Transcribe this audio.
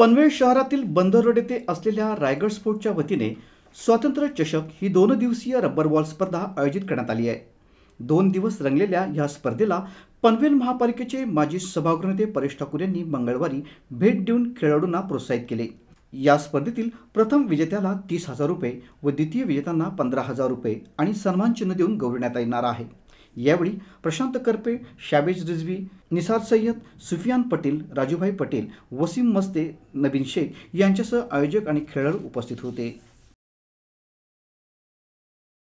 पनवेल शहरातील बंदर रोड येथे असलेल्या रायगड स्पोर्टच्या वतीने स्वातंत्र्य चषक ही दोन दिवसीय रबर बॉल स्पर्धा आयोजित करण्यात आली आहे दोन दिवस रंगलेल्या या स्पर्धेला पनवेल महापालिकेचे माजी सभागृहनेते परेश ठाकूर यांनी मंगळवारी भेट देऊन खेळाडूंना प्रोत्साहित केले या स्पर्धेतील प्रथम विजेत्याला तीस हजार रुपये व द्वितीय विजेत्यांना पंधरा हजार रुपये आणि सन्मानचिन्ह देऊन गौरवण्यात येणार आहे यावेळी प्रशांत करपे शाबेज रिजवी निसार सय्यद सुफियान पटेल राजूभाई पटेल वसीम मस्ते नबीन शेख यांच्यासह आयोजक आणि खेळाडू उपस्थित होते